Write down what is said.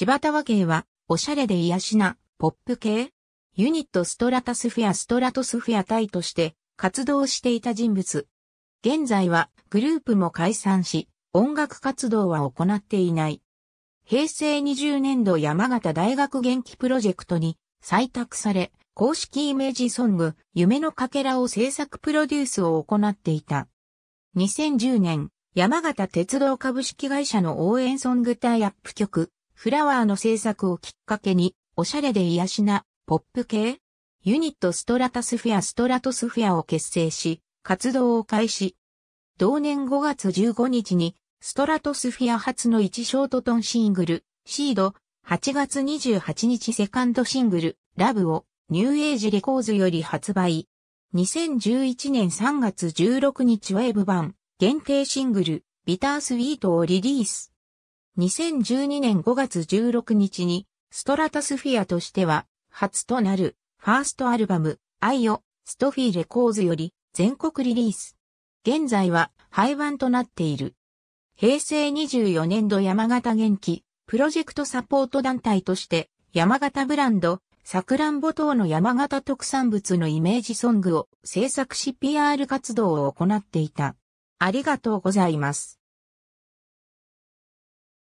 柴田和芸は、おしゃれで癒しな、ポップ系ユニットストラタスフェアストラトスフェア隊として活動していた人物。現在はグループも解散し、音楽活動は行っていない。平成20年度山形大学元気プロジェクトに採択され、公式イメージソング、夢のかけらを制作プロデュースを行っていた。2010年、山形鉄道株式会社の応援ソングタイアップ曲、フラワーの制作をきっかけに、おしゃれで癒しな、ポップ系ユニットストラタスフェアストラトスフェアを結成し、活動を開始。同年5月15日に、ストラトスフィア初の1ショートトンシングル、シード、8月28日セカンドシングル、ラブを、ニューエイジレコーズより発売。2011年3月16日ウェーブ版、限定シングル、ビタースウィートをリリース。2012年5月16日に、ストラタスフィアとしては、初となる、ファーストアルバム、愛を、ストフィーレコーズより、全国リリース。現在は、廃盤となっている。平成24年度山形元気、プロジェクトサポート団体として、山形ブランド、サクランボ等の山形特産物のイメージソングを制作し PR 活動を行っていた。ありがとうございます。